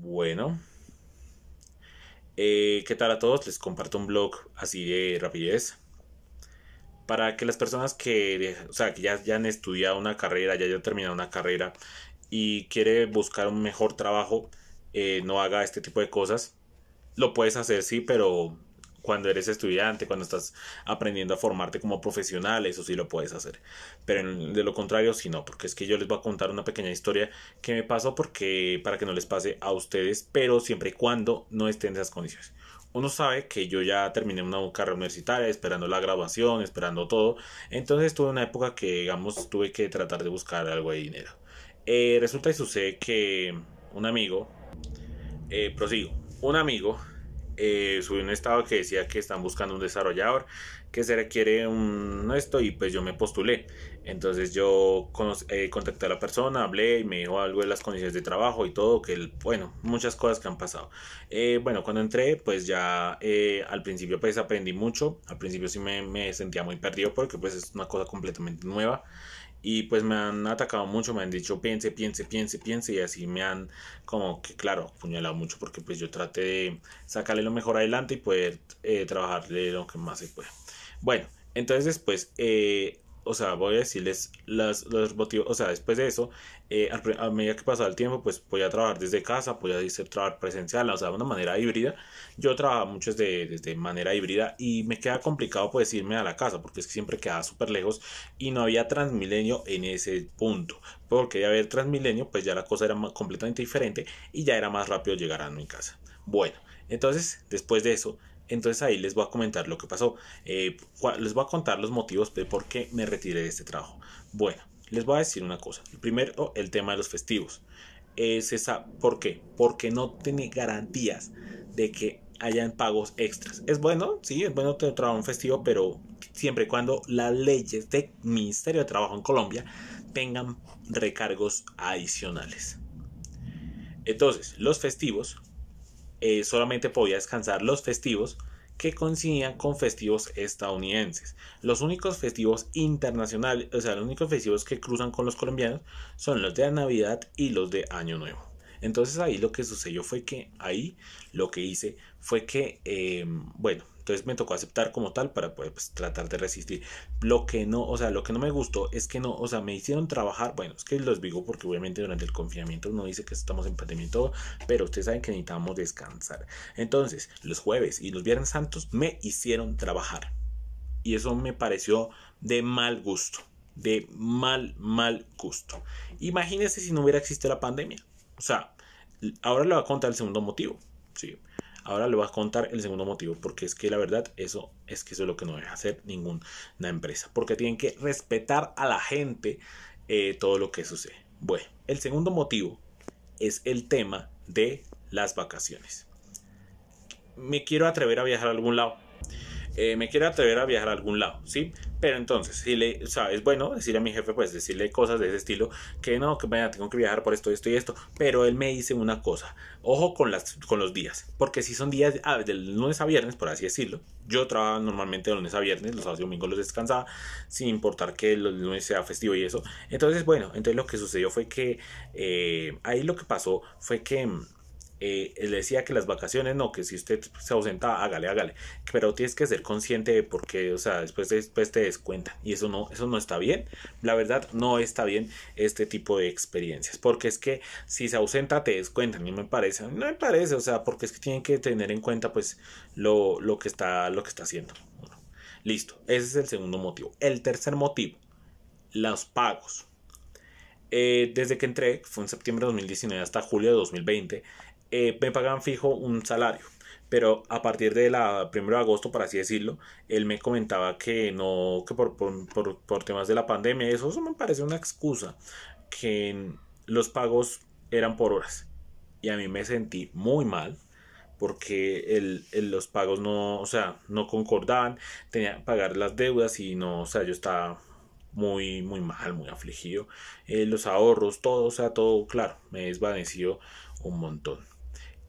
Bueno. Eh, ¿Qué tal a todos? Les comparto un blog así de rapidez. Para que las personas que, que ya, han estudiado una carrera, ya hayan terminado una carrera y quiere buscar un mejor trabajo, eh, no haga este tipo de cosas. Lo puedes hacer, sí, pero cuando eres estudiante, cuando estás aprendiendo a formarte como profesional, eso sí lo puedes hacer. Pero de lo contrario, sí no, porque es que yo les voy a contar una pequeña historia que me pasó porque, para que no les pase a ustedes, pero siempre y cuando no estén en esas condiciones. Uno sabe que yo ya terminé una carrera universitaria, esperando la graduación, esperando todo. Entonces tuve una época que, digamos, tuve que tratar de buscar algo de dinero. Eh, resulta y sucede que un amigo, eh, prosigo, un amigo eh, subí un estado que decía que están buscando un desarrollador, que se requiere un esto y pues yo me postulé. Entonces yo eh, contacté a la persona, hablé y me dijo algo de las condiciones de trabajo y todo, que el, bueno, muchas cosas que han pasado. Eh, bueno, cuando entré pues ya eh, al principio pues aprendí mucho, al principio sí me, me sentía muy perdido porque pues es una cosa completamente nueva. Y pues me han atacado mucho, me han dicho piense, piense, piense, piense y así me han como que claro, apuñalado mucho porque pues yo traté de sacarle lo mejor adelante y poder eh, trabajarle lo que más se pueda Bueno, entonces pues eh, o sea, voy a decirles los motivos, o sea, después de eso, eh, a, medida que pasaba el tiempo, pues voy a trabajar desde casa, podía trabajar presencial, o sea, de una manera híbrida. Yo trabajaba mucho desde, manera híbrida y me queda complicado pues irme a la casa, porque es que siempre quedaba súper lejos y no había Transmilenio en ese punto, porque ya había Transmilenio, pues ya la cosa era completamente diferente y ya era más rápido llegar a mi casa. Bueno, entonces, después de eso, entonces ahí les voy a comentar lo que pasó. Eh, les voy a contar los motivos de por qué me retiré de este trabajo. Bueno, les voy a decir una cosa. Primero, oh, el tema de los festivos. Es esa, ¿Por qué? Porque no tiene garantías de que hayan pagos extras. Es bueno, sí, es bueno tener trabajo en festivo, pero siempre y cuando las leyes del Ministerio de Trabajo en Colombia tengan recargos adicionales. Entonces, los festivos eh, solamente podía descansar los festivos que coincidían con festivos estadounidenses. Los únicos festivos internacionales, o sea, los únicos festivos que cruzan con los colombianos son los de Navidad y los de Año Nuevo. Entonces ahí lo que sucedió fue que ahí lo que hice fue que, eh, bueno, entonces me tocó aceptar como tal para poder pues, tratar de resistir. Lo que no, o sea, lo que no me gustó es que no, o sea, me hicieron trabajar. Bueno, es que los digo porque obviamente durante el confinamiento uno dice que estamos en pandemia todo, pero ustedes saben que necesitamos descansar. Entonces, los jueves y los viernes santos me hicieron trabajar. Y eso me pareció de mal gusto. De mal, mal gusto. Imagínense si no hubiera existido la pandemia. O sea, ahora le voy a contar el segundo motivo. ¿sí? Ahora le voy a contar el segundo motivo, porque es que la verdad, eso es que eso es lo que no deja hacer ninguna empresa, porque tienen que respetar a la gente eh, todo lo que sucede. Bueno, el segundo motivo es el tema de las vacaciones. Me quiero atrever a viajar a algún lado. Eh, me quiero atrever a viajar a algún lado, ¿sí? Pero entonces, si le, es bueno decirle a mi jefe, pues decirle cosas de ese estilo, que no, que vaya tengo que viajar por esto, esto y esto, pero él me dice una cosa, ojo con, las, con los días, porque si son días ah, del lunes a viernes, por así decirlo, yo trabajaba normalmente de lunes a viernes, los sábados y domingos los descansaba, sin importar que el lunes sea festivo y eso. Entonces, bueno, entonces lo que sucedió fue que eh, ahí lo que pasó fue que eh, le decía que las vacaciones no, que si usted se ausenta, hágale, hágale. Pero tienes que ser consciente de por qué, o sea, después, después te descuentan. Y eso no, eso no está bien. La verdad, no está bien este tipo de experiencias. Porque es que si se ausenta, te descuentan. mí me parece, no me parece, o sea, porque es que tienen que tener en cuenta pues lo, que, está, lo que está haciendo. listo, ese es el segundo motivo. El tercer motivo, los pagos. Eh, desde que entré, fue en septiembre de 2019 hasta julio de 2020, eh, me pagaban fijo un salario. Pero a partir de la 1 de agosto, por así decirlo, él me comentaba que no, que por, temas de la pandemia, eso, me parece una excusa, que los pagos eran por horas. Y a mí me sentí muy mal, porque los pagos no, o sea, no concordaban, tenía que pagar las deudas y no, o sea, yo estaba muy, muy mal, muy afligido, eh, los ahorros, todo, o sea, todo, claro, me desvaneció un montón.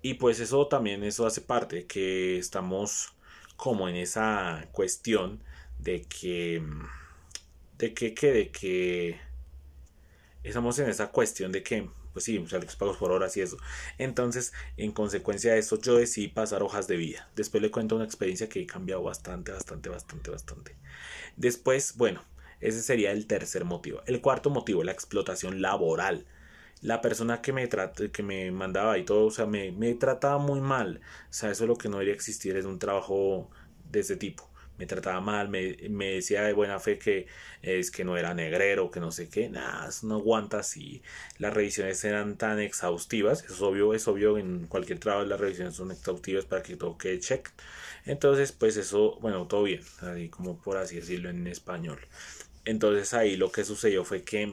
Y pues eso también, eso hace parte, que estamos como en esa cuestión de que, mm, de que, que de que, estamos en esa cuestión de que, pues sí, o los pagos por horas y eso. Entonces, en consecuencia de eso, yo decidí pasar hojas de vida. Después le cuento una experiencia que he cambiado bastante, bastante, bastante, bastante. Después, bueno, ese sería el tercer motivo. El cuarto motivo, la explotación laboral la persona que me, que me mandaba y todo, o sea, me, me trataba muy mal. O sea, eso es lo que no debería existir, es un trabajo de ese tipo me trataba mal, me, me, decía de buena fe que es que no era negrero, que no sé qué, nada, no aguanta si las revisiones eran tan exhaustivas, eso es obvio, es obvio en cualquier trabajo las revisiones son exhaustivas para que todo quede check. Entonces, pues eso, bueno, todo bien, así como por así decirlo en español. Entonces ahí lo que sucedió fue que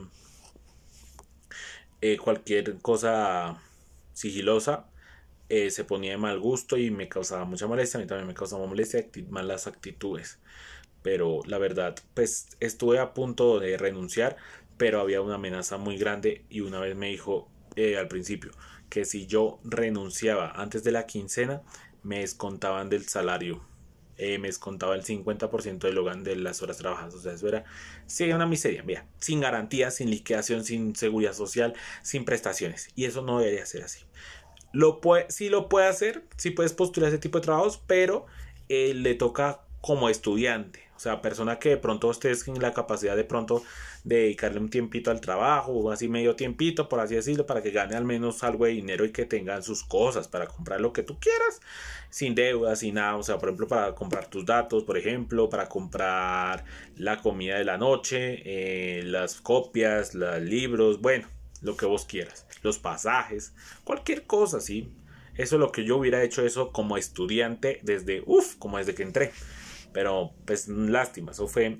eh, cualquier cosa sigilosa eh, se ponía de mal gusto y me causaba mucha molestia, a mí también me causaba molestia, y malas actitudes. Pero la verdad, pues estuve a punto de renunciar, pero había una amenaza muy grande y una vez me dijo eh, al principio que si yo renunciaba antes de la quincena, me descontaban del salario. Eh, me descontaba el 50% del Logan de las horas trabajadas. O sea, eso era sí, una miseria. Mira, sin garantías, sin liquidación, sin seguridad social, sin prestaciones. Y eso no debería ser así. Lo puede, sí lo puede hacer, si puedes postular ese tipo de trabajos, pero eh, le toca como estudiante o sea, persona que de pronto Ustedes en la capacidad de pronto de dedicarle un tiempito al trabajo, o así medio tiempito, por así decirlo, para que gane al menos algo de dinero y que tengan sus cosas para comprar lo que tú quieras, sin deudas, sin nada. O sea, por ejemplo, para comprar tus datos, por ejemplo, para comprar la comida de la noche, eh, las copias, los libros, bueno, lo que vos quieras, los pasajes, cualquier cosa, sí. Eso es lo que yo hubiera hecho eso como estudiante desde, uff, como desde que entré. Pero pues lástima, eso fue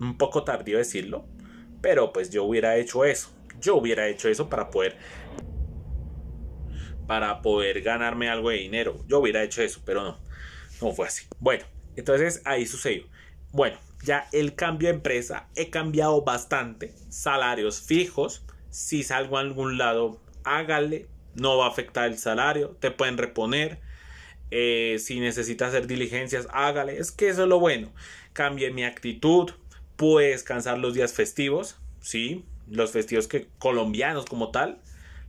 un poco tardío decirlo. Pero pues yo hubiera hecho eso. Yo hubiera hecho eso para poder para poder ganarme algo de dinero. Yo hubiera hecho eso, pero no. No fue así. Bueno, entonces ahí sucedió. Bueno, ya el cambio de empresa, he cambiado bastante. Salarios fijos. Si salgo a algún lado, hágale. No va a afectar el salario. Te pueden reponer. Eh, si necesita hacer diligencias, hágale. Es que eso es lo bueno. Cambie mi actitud. pude descansar los días festivos. Sí, los festivos que, colombianos como tal.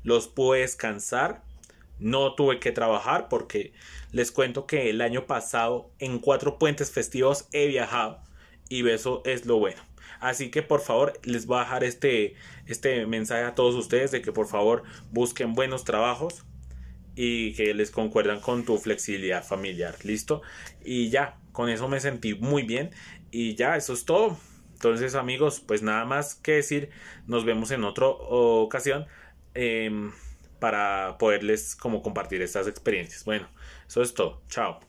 Los pude descansar. No tuve que trabajar porque les cuento que el año pasado en cuatro puentes festivos he viajado. Y eso es lo bueno. Así que por favor les voy a dejar este, este mensaje a todos ustedes de que por favor busquen buenos trabajos, y que les concuerdan con tu flexibilidad familiar, ¿listo? Y ya, con eso me sentí muy bien y ya, eso es todo. Entonces amigos, pues nada más que decir, nos vemos en otra ocasión em, para poderles como compartir estas experiencias. Bueno, eso es todo, chao.